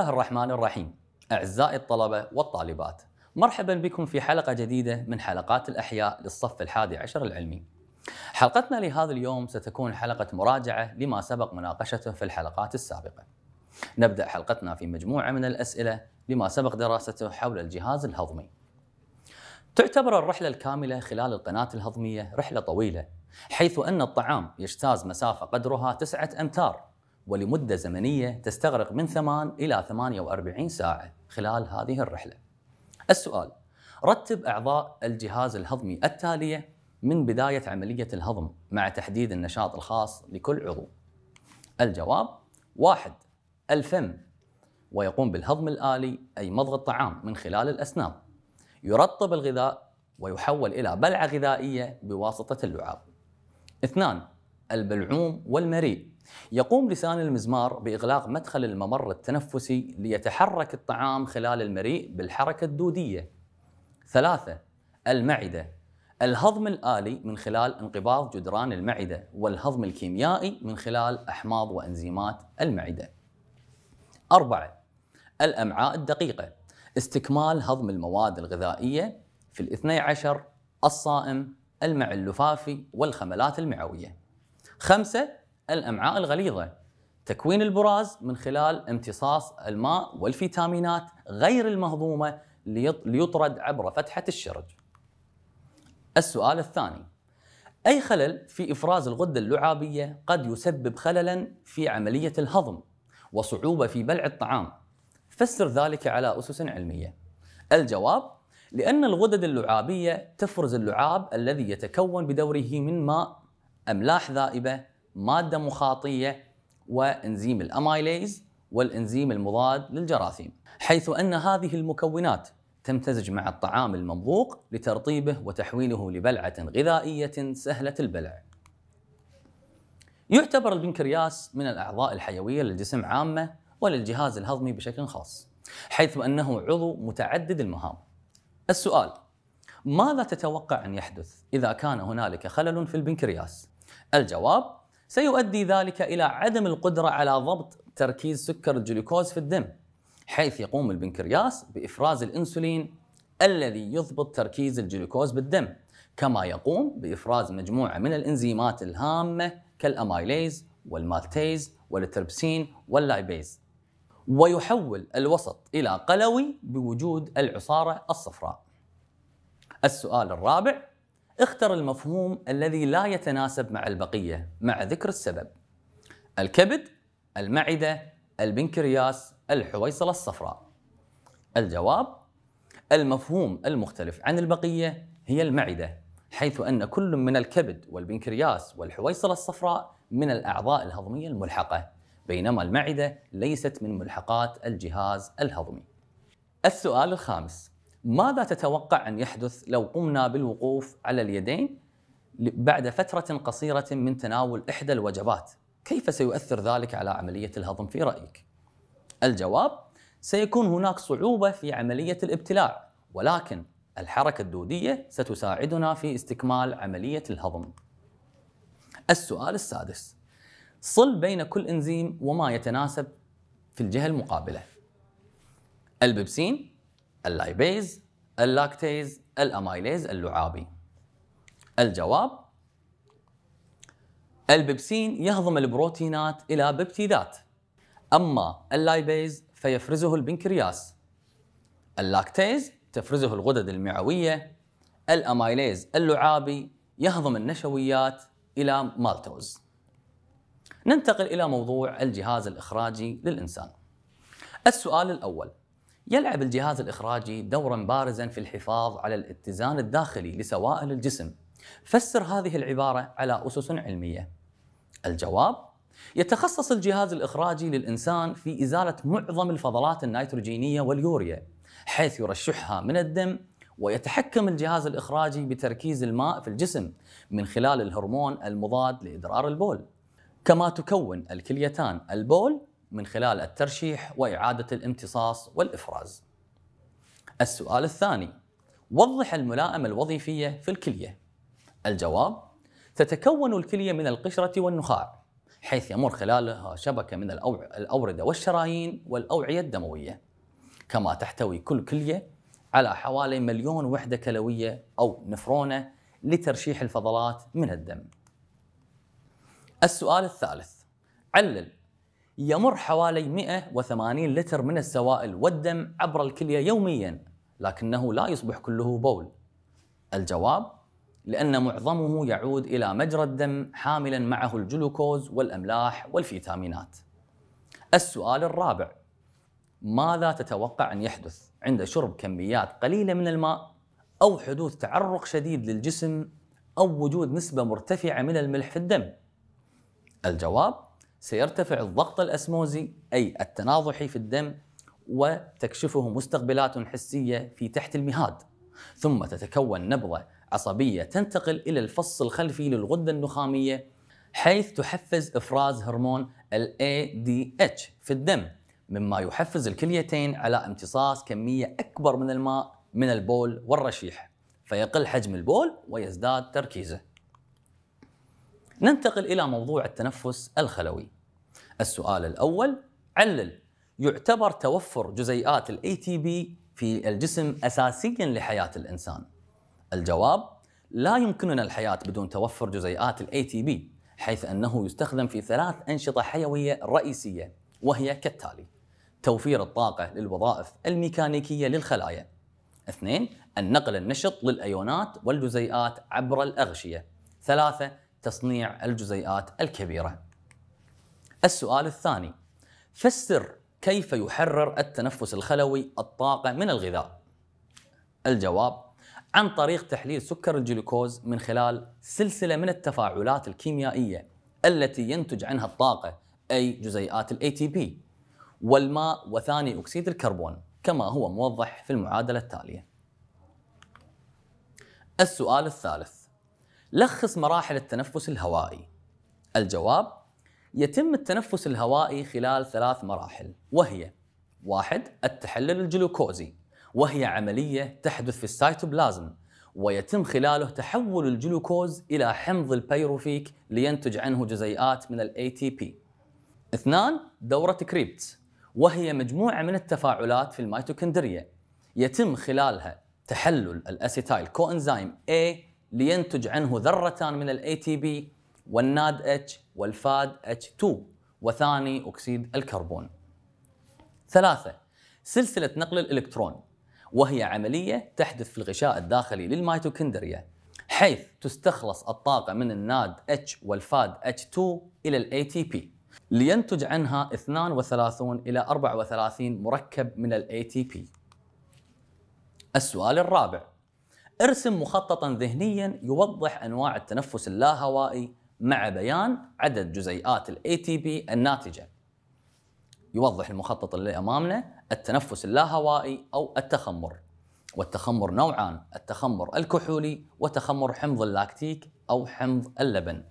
الله الرحمن الرحيم أعزائي الطلبة والطالبات مرحبا بكم في حلقة جديدة من حلقات الأحياء للصف الحادي عشر العلمي حلقتنا لهذا اليوم ستكون حلقة مراجعة لما سبق مناقشته في الحلقات السابقة نبدأ حلقتنا في مجموعة من الأسئلة لما سبق دراسته حول الجهاز الهضمي تعتبر الرحلة الكاملة خلال القناة الهضمية رحلة طويلة حيث أن الطعام يجتاز مسافة قدرها تسعة أمتار ولمدة زمنية تستغرق من 8 إلى 48 ساعة خلال هذه الرحلة. السؤال: رتب أعضاء الجهاز الهضمي التالية من بداية عملية الهضم مع تحديد النشاط الخاص لكل عضو. الجواب: واحد الفم ويقوم بالهضم الآلي أي مضغ الطعام من خلال الأسنان. يرطب الغذاء ويحول إلى بلعة غذائية بواسطة اللعاب. اثنان البلعوم والمريء يقوم لسان المزمار باغلاق مدخل الممر التنفسي ليتحرك الطعام خلال المريء بالحركه الدوديه. ثلاثة المعدة الهضم الآلي من خلال انقباض جدران المعدة والهضم الكيميائي من خلال أحماض وأنزيمات المعدة. أربعة الأمعاء الدقيقة استكمال هضم المواد الغذائية في الاثني عشر الصائم المع اللفافي والخملات المعوية خمسة الامعاء الغليظه تكوين البراز من خلال امتصاص الماء والفيتامينات غير المهضومه ليطرد عبر فتحه الشرج السؤال الثاني اي خلل في افراز الغده اللعابيه قد يسبب خللا في عمليه الهضم وصعوبه في بلع الطعام فسر ذلك على اسس علميه الجواب لأن الغدد اللعابية تفرز اللعاب الذي يتكون بدوره من ماء أملاح ذائبة ماده مخاطيه وانزيم الامايليز والانزيم المضاد للجراثيم حيث ان هذه المكونات تمتزج مع الطعام الممضوق لترطيبه وتحويله لبلعه غذائيه سهله البلع يعتبر البنكرياس من الاعضاء الحيويه للجسم عامه وللجهاز الهضمي بشكل خاص حيث انه عضو متعدد المهام السؤال ماذا تتوقع ان يحدث اذا كان هنالك خلل في البنكرياس الجواب سيؤدي ذلك إلى عدم القدرة على ضبط تركيز سكر الجلوكوز في الدم حيث يقوم البنكرياس بإفراز الأنسولين الذي يضبط تركيز الجلوكوز بالدم كما يقوم بإفراز مجموعة من الإنزيمات الهامة كالأمايليز والمالتيز والتربسين واللايبيز ويحول الوسط إلى قلوي بوجود العصارة الصفراء السؤال الرابع اختر المفهوم الذي لا يتناسب مع البقية مع ذكر السبب الكبد المعدة البنكرياس الحويصلة الصفراء الجواب المفهوم المختلف عن البقية هي المعدة حيث أن كل من الكبد والبنكرياس والحويصلة الصفراء من الأعضاء الهضمية الملحقة بينما المعدة ليست من ملحقات الجهاز الهضمي السؤال الخامس ماذا تتوقع ان يحدث لو قمنا بالوقوف على اليدين بعد فتره قصيره من تناول احدى الوجبات؟ كيف سيؤثر ذلك على عمليه الهضم في رايك؟ الجواب سيكون هناك صعوبه في عمليه الابتلاع ولكن الحركه الدوديه ستساعدنا في استكمال عمليه الهضم. السؤال السادس صل بين كل انزيم وما يتناسب في الجهه المقابله. الببسين اللايبيز اللاكتيز الامايليز اللعابي الجواب الببسين يهضم البروتينات الى ببتيدات اما اللايبيز فيفرزه البنكرياس اللاكتيز تفرزه الغدد المعويه الامايليز اللعابي يهضم النشويات الى مالتوز ننتقل الى موضوع الجهاز الاخراجي للانسان السؤال الاول يلعب الجهاز الإخراجي دورا بارزا في الحفاظ على الاتزان الداخلي لسوائل الجسم فسر هذه العبارة على أسس علمية الجواب يتخصص الجهاز الإخراجي للإنسان في إزالة معظم الفضلات النيتروجينية واليوريا حيث يرشحها من الدم ويتحكم الجهاز الإخراجي بتركيز الماء في الجسم من خلال الهرمون المضاد لإدرار البول كما تكون الكليتان البول من خلال الترشيح وإعادة الامتصاص والإفراز. السؤال الثاني: وضح الملائمة الوظيفية في الكلية. الجواب: تتكون الكلية من القشرة والنخاع، حيث يمر خلالها شبكة من الأوردة والشرايين والأوعية الدموية. كما تحتوي كل كلية على حوالي مليون وحدة كلوية أو نفرونة لترشيح الفضلات من الدم. السؤال الثالث: علل يمر حوالي 180 لتر من السوائل والدم عبر الكلية يوميا لكنه لا يصبح كله بول الجواب لأن معظمه يعود إلى مجرى الدم حاملا معه الجلوكوز والأملاح والفيتامينات السؤال الرابع ماذا تتوقع أن يحدث عند شرب كميات قليلة من الماء أو حدوث تعرق شديد للجسم أو وجود نسبة مرتفعة من الملح في الدم؟ الجواب سيرتفع الضغط الأسموزي أي التناضحي في الدم وتكشفه مستقبلات حسية في تحت المهاد ثم تتكون نبضة عصبية تنتقل إلى الفص الخلفي للغدة النخامية حيث تحفز إفراز هرمون ال ADH في الدم مما يحفز الكليتين على امتصاص كمية أكبر من الماء من البول والرشيح فيقل حجم البول ويزداد تركيزه ننتقل إلى موضوع التنفس الخلوي السؤال الأول علل يعتبر توفر جزيئات الاي تي بي في الجسم اساسيا لحياه الانسان. الجواب لا يمكننا الحياه بدون توفر جزيئات الاي تي بي حيث انه يستخدم في ثلاث انشطه حيويه رئيسيه وهي كالتالي: توفير الطاقه للوظائف الميكانيكيه للخلايا. اثنين النقل النشط للايونات والجزيئات عبر الاغشيه. ثلاثه تصنيع الجزيئات الكبيرة. السؤال الثاني: فسر كيف يحرر التنفس الخلوي الطاقة من الغذاء؟ الجواب: عن طريق تحليل سكر الجلوكوز من خلال سلسلة من التفاعلات الكيميائية التي ينتج عنها الطاقة أي جزيئات الـ ATP والماء وثاني أكسيد الكربون كما هو موضح في المعادلة التالية. السؤال الثالث لخص مراحل التنفس الهوائي الجواب يتم التنفس الهوائي خلال ثلاث مراحل وهي واحد التحلل الجلوكوزي وهي عملية تحدث في السيتوبلازم ويتم خلاله تحول الجلوكوز إلى حمض البيروفيك لينتج عنه جزيئات من الـ ATP اثنان دورة كريبت وهي مجموعة من التفاعلات في الميتوكندريا يتم خلالها تحلل الأسيتايل كوإنزيم A لينتج عنه ذرتان من الاي تي بي والناد اتش والفاد اتش 2 وثاني اكسيد الكربون. ثلاثة سلسلة نقل الالكترون وهي عملية تحدث في الغشاء الداخلي للميتوكندريا حيث تستخلص الطاقة من الناد اتش والفاد اتش 2 إلى الاي تي بي لينتج عنها 32 إلى 34 مركب من الاي تي بي. السؤال الرابع ارسم مخططا ذهنيا يوضح انواع التنفس اللاهوائي مع بيان عدد جزيئات الاي تي بي الناتجه. يوضح المخطط اللي امامنا التنفس اللاهوائي او التخمر. والتخمر نوعان، التخمر الكحولي وتخمر حمض اللاكتيك او حمض اللبن.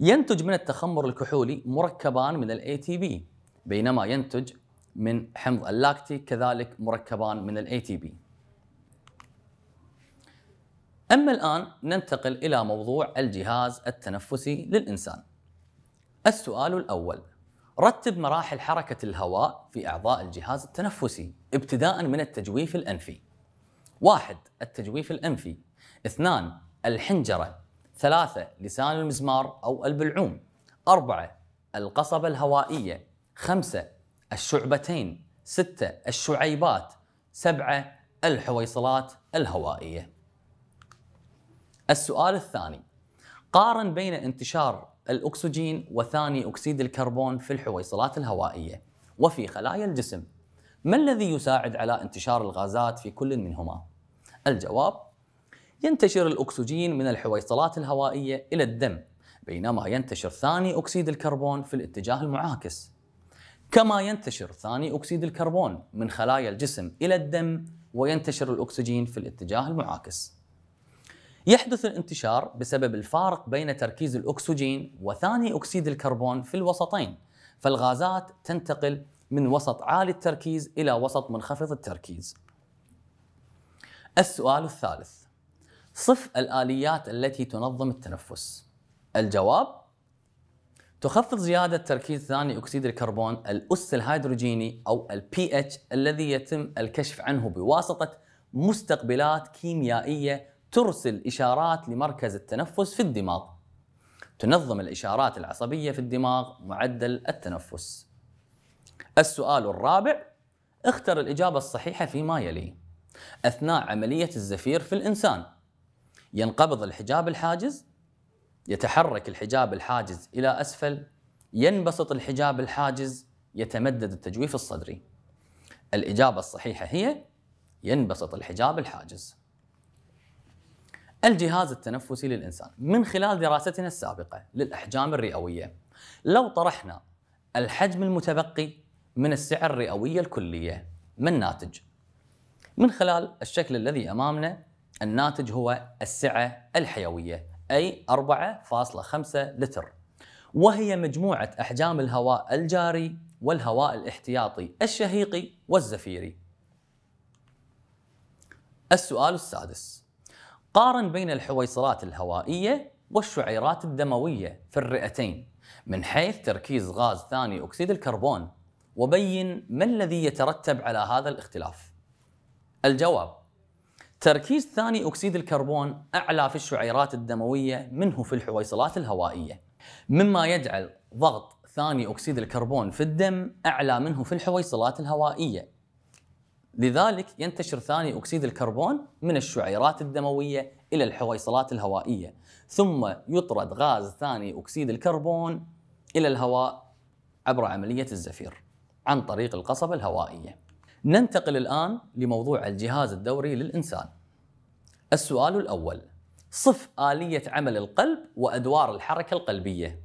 ينتج من التخمر الكحولي مركبان من الاي تي بي بينما ينتج من حمض اللاكتيك كذلك مركبان من الاي تي بي. أما الآن ننتقل إلى موضوع الجهاز التنفسي للإنسان. السؤال الأول: رتب مراحل حركة الهواء في أعضاء الجهاز التنفسي ابتداءً من التجويف الأنفي. واحد التجويف الأنفي. اثنان الحنجرة. ثلاثة لسان المزمار أو البلعوم. أربعة القصبة الهوائية. خمسة الشعبتين. ستة الشعيبات. سبعة الحويصلات الهوائية. السؤال الثاني قارن بين انتشار الأكسجين وثاني أكسيد الكربون في الحويصلات الهوائية وفي خلايا الجسم ما الذي يساعد على انتشار الغازات في كل منهما؟ الجواب ينتشر الأكسجين من الحويصلات الهوائية إلى الدم بينما ينتشر ثاني أكسيد الكربون في الاتجاه المعاكس كما ينتشر ثاني أكسيد الكربون من خلايا الجسم إلى الدم وينتشر الأكسجين في الاتجاه المعاكس يحدث الانتشار بسبب الفارق بين تركيز الاكسجين وثاني اكسيد الكربون في الوسطين فالغازات تنتقل من وسط عالي التركيز الى وسط منخفض التركيز السؤال الثالث صف الاليات التي تنظم التنفس الجواب تخفض زيادة تركيز ثاني أكسيد الكربون الأس الهيدروجيني أو الـ pH الذي يتم الكشف عنه بواسطة مستقبلات كيميائية ترسل إشارات لمركز التنفس في الدماغ تنظم الإشارات العصبية في الدماغ معدل التنفس السؤال الرابع اختر الإجابة الصحيحة فيما يلي أثناء عملية الزفير في الإنسان ينقبض الحجاب الحاجز يتحرك الحجاب الحاجز إلى أسفل ينبسط الحجاب الحاجز يتمدد التجويف الصدري الإجابة الصحيحة هي ينبسط الحجاب الحاجز الجهاز التنفسي للإنسان من خلال دراستنا السابقة للأحجام الرئوية لو طرحنا الحجم المتبقي من السعة الرئوية الكلية ما الناتج؟ من خلال الشكل الذي أمامنا الناتج هو السعة الحيوية أي 4.5 لتر وهي مجموعة أحجام الهواء الجاري والهواء الاحتياطي الشهيقي والزفيري السؤال السادس قارن بين الحويصلات الهوائية والشعيرات الدموية في الرئتين من حيث تركيز غاز ثاني أكسيد الكربون وبين ما الذي يترتب على هذا الاختلاف الجواب تركيز ثاني أكسيد الكربون أعلى في الشعيرات الدموية منه في الحويصلات الهوائية مما يجعل ضغط ثاني أكسيد الكربون في الدم أعلى منه في الحويصلات الهوائية لذلك ينتشر ثاني اكسيد الكربون من الشعيرات الدمويه الى الحويصلات الهوائيه، ثم يطرد غاز ثاني اكسيد الكربون الى الهواء عبر عمليه الزفير عن طريق القصبه الهوائيه. ننتقل الان لموضوع الجهاز الدوري للانسان. السؤال الاول صف آلية عمل القلب وأدوار الحركة القلبية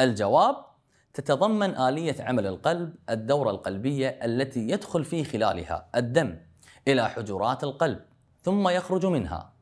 الجواب تتضمن آلية عمل القلب الدورة القلبية التي يدخل في خلالها الدم إلى حجرات القلب ثم يخرج منها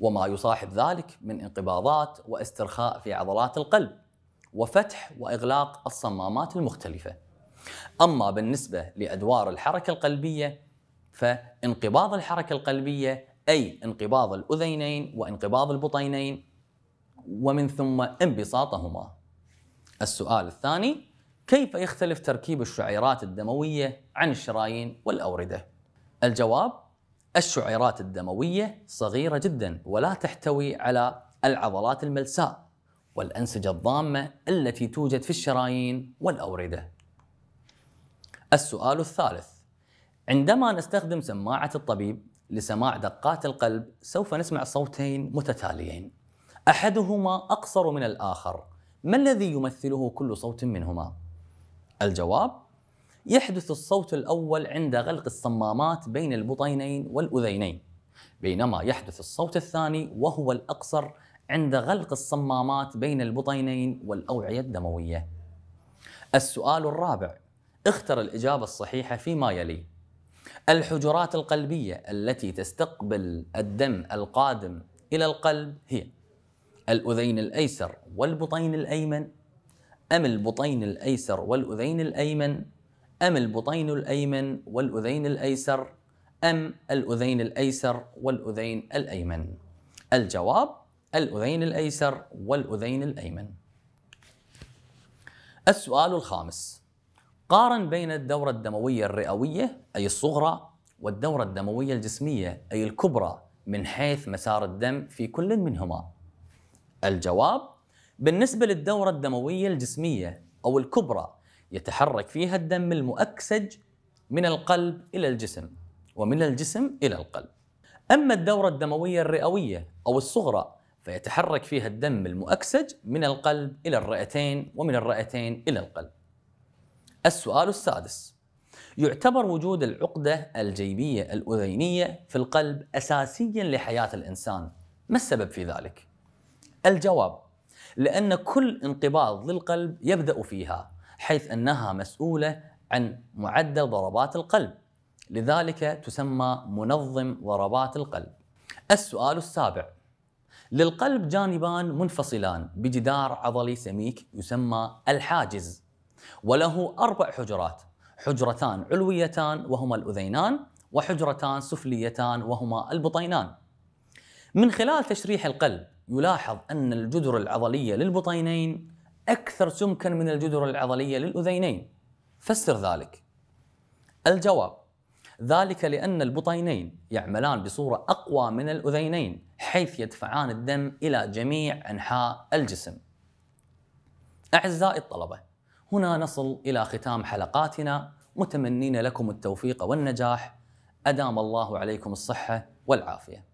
وما يصاحب ذلك من انقباضات واسترخاء في عضلات القلب وفتح واغلاق الصمامات المختلفه. اما بالنسبه لادوار الحركه القلبيه فانقباض الحركه القلبيه اي انقباض الاذينين وانقباض البطينين ومن ثم انبساطهما السؤال الثاني كيف يختلف تركيب الشعيرات الدموية عن الشرايين والأوردة؟ الجواب الشعيرات الدموية صغيرة جدا ولا تحتوي على العضلات الملساء والأنسجة الضامة التي توجد في الشرايين والأوردة. السؤال الثالث عندما نستخدم سماعة الطبيب لسماع دقات القلب سوف نسمع صوتين متتاليين أحدهما أقصر من الآخر ما الذي يمثله كل صوت منهما؟ الجواب يحدث الصوت الأول عند غلق الصمامات بين البطينين والأذينين بينما يحدث الصوت الثاني وهو الأقصر عند غلق الصمامات بين البطينين والأوعية الدموية السؤال الرابع اختر الإجابة الصحيحة فيما يلي الحجرات القلبية التي تستقبل الدم القادم إلى القلب هي الأذين الأيسر والبطين الأيمن أم البطين الأيسر والأذين الأيمن أم البطين الأيمن والأذين الأيسر أم الأذين الأيسر والأذين الأيمن الجواب الأذين الأيسر والأذين الأيمن السؤال الخامس قارن بين الدورة الدموية الرئوية أي الصغرى والدورة الدموية الجسمية أي الكبرى من حيث مسار الدم في كل منهما الجواب بالنسبة للدورة الدموية الجسمية أو الكبرى يتحرك فيها الدم المؤكسج من القلب إلى الجسم ومن الجسم إلى القلب أما الدورة الدموية الرئوية أو الصغرى فيتحرك فيها الدم المؤكسج من القلب إلى الرئتين ومن الرئتين إلى القلب السؤال السادس يعتبر وجود العقدة الجيبية الأذينية في القلب أساسيا لحياة الإنسان ما السبب في ذلك؟ الجواب لأن كل انقباض للقلب يبدأ فيها حيث أنها مسؤولة عن معدل ضربات القلب لذلك تسمى منظم ضربات القلب السؤال السابع للقلب جانبان منفصلان بجدار عضلي سميك يسمى الحاجز وله أربع حجرات حجرتان علويتان وهما الأذينان وحجرتان سفليتان وهما البطينان من خلال تشريح القلب يلاحظ أن الجدر العضلية للبطينين أكثر سمكا من الجدر العضلية للأذينين فسر ذلك الجواب ذلك لأن البطينين يعملان بصورة أقوى من الأذينين حيث يدفعان الدم إلى جميع أنحاء الجسم أعزائي الطلبة هنا نصل إلى ختام حلقاتنا متمنين لكم التوفيق والنجاح أدام الله عليكم الصحة والعافية